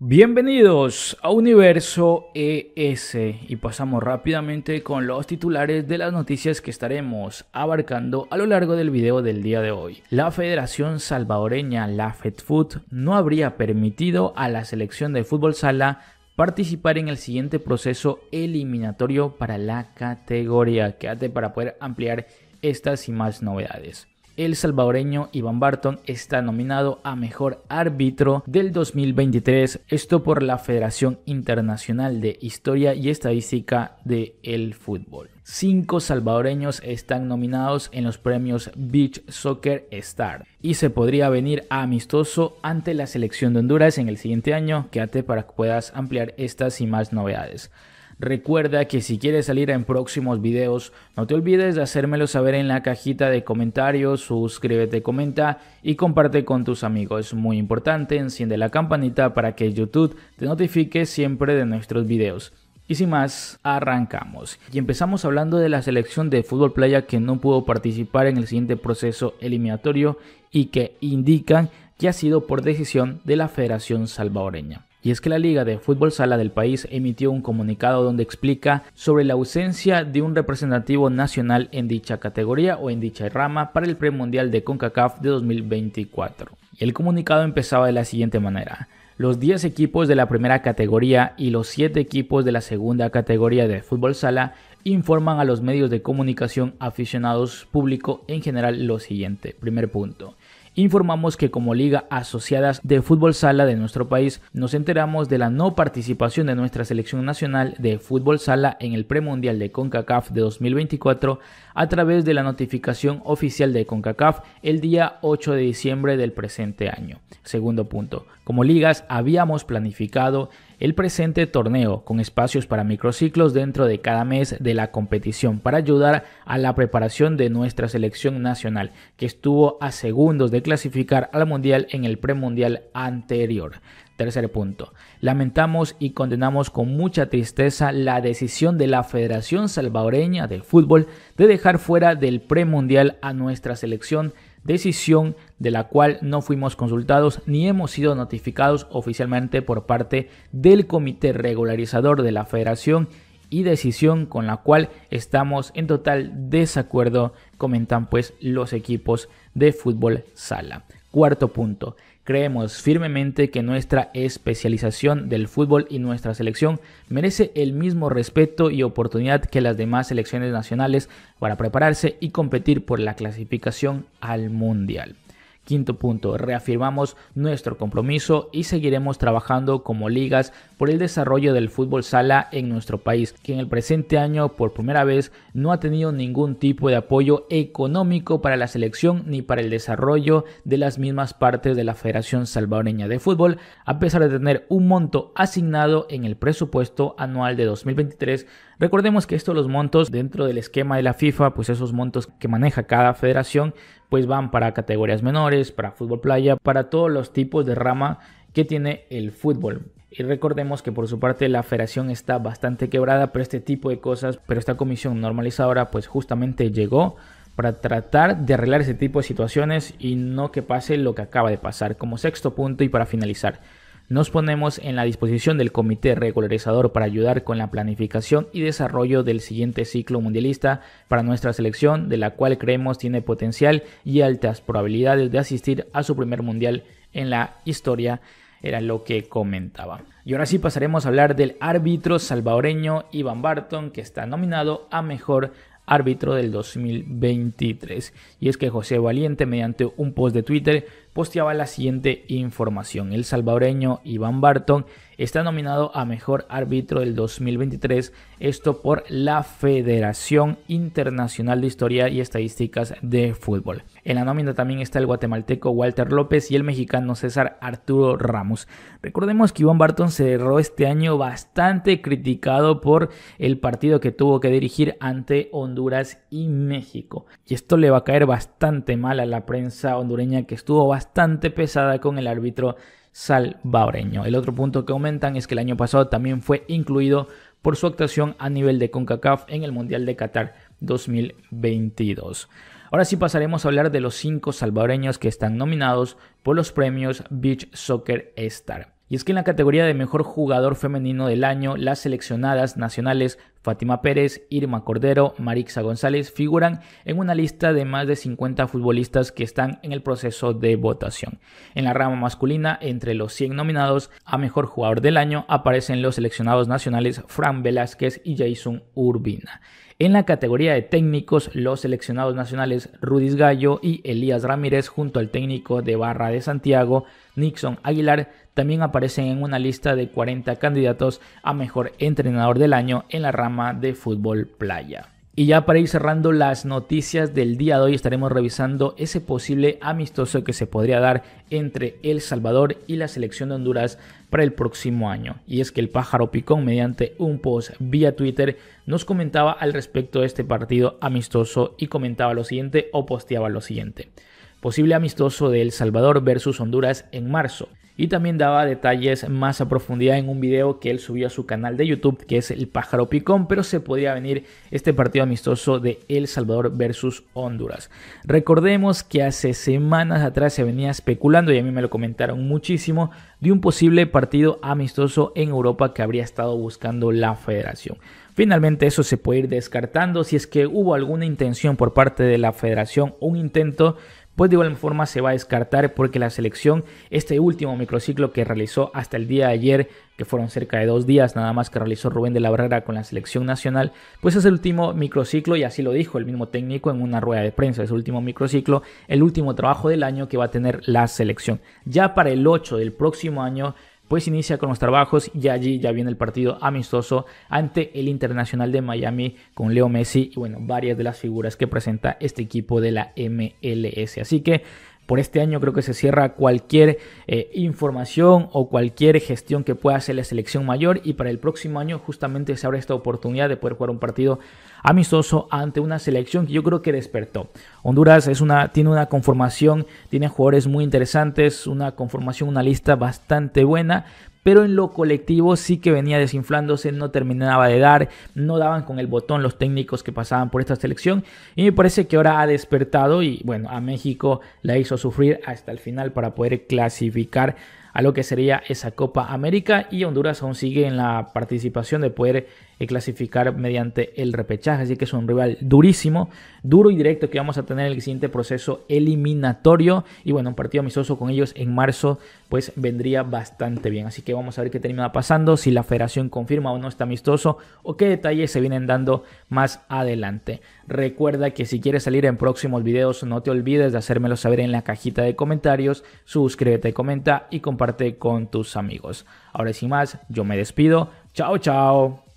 Bienvenidos a Universo ES y pasamos rápidamente con los titulares de las noticias que estaremos abarcando a lo largo del video del día de hoy. La Federación Salvadoreña, la FedFood, no habría permitido a la selección de fútbol sala participar en el siguiente proceso eliminatorio para la categoría. Quédate para poder ampliar estas y más novedades el salvadoreño Iván Barton está nominado a Mejor Árbitro del 2023, esto por la Federación Internacional de Historia y Estadística del el Fútbol. Cinco salvadoreños están nominados en los premios Beach Soccer Star y se podría venir a amistoso ante la selección de Honduras en el siguiente año. Quédate para que puedas ampliar estas y más novedades. Recuerda que si quieres salir en próximos videos, no te olvides de hacérmelo saber en la cajita de comentarios, suscríbete, comenta y comparte con tus amigos. Es muy importante, enciende la campanita para que YouTube te notifique siempre de nuestros videos. Y sin más, arrancamos. Y empezamos hablando de la selección de fútbol playa que no pudo participar en el siguiente proceso eliminatorio y que indican que ha sido por decisión de la Federación Salvadoreña. Y es que la Liga de Fútbol Sala del país emitió un comunicado donde explica sobre la ausencia de un representativo nacional en dicha categoría o en dicha rama para el premundial de CONCACAF de 2024. El comunicado empezaba de la siguiente manera. Los 10 equipos de la primera categoría y los 7 equipos de la segunda categoría de fútbol sala informan a los medios de comunicación aficionados público en general lo siguiente. Primer punto informamos que como liga asociadas de fútbol sala de nuestro país nos enteramos de la no participación de nuestra selección nacional de fútbol sala en el premundial de CONCACAF de 2024 a través de la notificación oficial de CONCACAF el día 8 de diciembre del presente año. Segundo punto, como ligas habíamos planificado el presente torneo, con espacios para microciclos dentro de cada mes de la competición para ayudar a la preparación de nuestra selección nacional, que estuvo a segundos de clasificar al Mundial en el premundial anterior. Tercer punto. Lamentamos y condenamos con mucha tristeza la decisión de la Federación Salvadoreña del Fútbol de dejar fuera del premundial a nuestra selección decisión de la cual no fuimos consultados ni hemos sido notificados oficialmente por parte del Comité Regularizador de la Federación y decisión con la cual estamos en total desacuerdo, comentan pues los equipos de fútbol sala. Cuarto punto, Creemos firmemente que nuestra especialización del fútbol y nuestra selección merece el mismo respeto y oportunidad que las demás selecciones nacionales para prepararse y competir por la clasificación al Mundial. Quinto punto, reafirmamos nuestro compromiso y seguiremos trabajando como ligas por el desarrollo del fútbol sala en nuestro país, que en el presente año por primera vez no ha tenido ningún tipo de apoyo económico para la selección ni para el desarrollo de las mismas partes de la Federación Salvadoreña de Fútbol, a pesar de tener un monto asignado en el presupuesto anual de 2023 Recordemos que estos los montos dentro del esquema de la FIFA, pues esos montos que maneja cada federación, pues van para categorías menores, para fútbol playa, para todos los tipos de rama que tiene el fútbol. Y recordemos que por su parte la federación está bastante quebrada por este tipo de cosas, pero esta comisión normalizadora pues justamente llegó para tratar de arreglar ese tipo de situaciones y no que pase lo que acaba de pasar como sexto punto y para finalizar. Nos ponemos en la disposición del comité regularizador para ayudar con la planificación y desarrollo del siguiente ciclo mundialista para nuestra selección, de la cual creemos tiene potencial y altas probabilidades de asistir a su primer mundial en la historia, era lo que comentaba. Y ahora sí pasaremos a hablar del árbitro salvadoreño Iván Barton, que está nominado a mejor árbitro del 2023. Y es que José Valiente, mediante un post de Twitter, posteaba la siguiente información. El salvadoreño Iván Barton está nominado a Mejor Árbitro del 2023, esto por la Federación Internacional de Historia y Estadísticas de Fútbol. En la nómina también está el guatemalteco Walter López y el mexicano César Arturo Ramos. Recordemos que Iván Barton se cerró este año bastante criticado por el partido que tuvo que dirigir ante Honduras y México. Y esto le va a caer bastante mal a la prensa hondureña que estuvo bastante pesada con el árbitro salvadoreño. El otro punto que aumentan es que el año pasado también fue incluido por su actuación a nivel de CONCACAF en el Mundial de Qatar 2022. Ahora sí pasaremos a hablar de los cinco salvadoreños que están nominados por los premios Beach Soccer Star. Y es que en la categoría de mejor jugador femenino del año, las seleccionadas nacionales Fátima Pérez, Irma Cordero, Marixa González figuran en una lista de más de 50 futbolistas que están en el proceso de votación. En la rama masculina, entre los 100 nominados a mejor jugador del año aparecen los seleccionados nacionales Fran Velázquez y Jason Urbina. En la categoría de técnicos, los seleccionados nacionales Rudis Gallo y Elías Ramírez, junto al técnico de Barra de Santiago, Nixon Aguilar, también aparecen en una lista de 40 candidatos a mejor entrenador del año en la rama de fútbol playa. Y ya para ir cerrando las noticias del día de hoy estaremos revisando ese posible amistoso que se podría dar entre El Salvador y la selección de Honduras para el próximo año. Y es que el pájaro picón mediante un post vía Twitter nos comentaba al respecto de este partido amistoso y comentaba lo siguiente o posteaba lo siguiente. Posible amistoso de El Salvador versus Honduras en marzo y también daba detalles más a profundidad en un video que él subió a su canal de YouTube que es el pájaro picón, pero se podía venir este partido amistoso de El Salvador versus Honduras. Recordemos que hace semanas atrás se venía especulando y a mí me lo comentaron muchísimo de un posible partido amistoso en Europa que habría estado buscando la federación. Finalmente eso se puede ir descartando si es que hubo alguna intención por parte de la federación, un intento, pues de igual forma se va a descartar porque la selección, este último microciclo que realizó hasta el día de ayer, que fueron cerca de dos días nada más que realizó Rubén de la Barrera con la selección nacional, pues es el último microciclo y así lo dijo el mismo técnico en una rueda de prensa, es el último microciclo, el último trabajo del año que va a tener la selección. Ya para el 8 del próximo año pues inicia con los trabajos y allí ya viene el partido amistoso ante el Internacional de Miami con Leo Messi y bueno, varias de las figuras que presenta este equipo de la MLS. Así que por este año creo que se cierra cualquier eh, información o cualquier gestión que pueda hacer la selección mayor y para el próximo año justamente se abre esta oportunidad de poder jugar un partido amistoso ante una selección que yo creo que despertó. Honduras es una, tiene una conformación, tiene jugadores muy interesantes, una conformación, una lista bastante buena pero en lo colectivo sí que venía desinflándose, no terminaba de dar, no daban con el botón los técnicos que pasaban por esta selección y me parece que ahora ha despertado y bueno, a México la hizo sufrir hasta el final para poder clasificar a lo que sería esa Copa América y Honduras aún sigue en la participación de poder y clasificar mediante el repechaje. Así que es un rival durísimo, duro y directo que vamos a tener en el siguiente proceso eliminatorio. Y bueno, un partido amistoso con ellos en marzo, pues vendría bastante bien. Así que vamos a ver qué termina pasando, si la federación confirma o no está amistoso o qué detalles se vienen dando más adelante. Recuerda que si quieres salir en próximos videos, no te olvides de hacérmelo saber en la cajita de comentarios. Suscríbete, comenta y comparte con tus amigos. Ahora sin más, yo me despido. Chao, chao.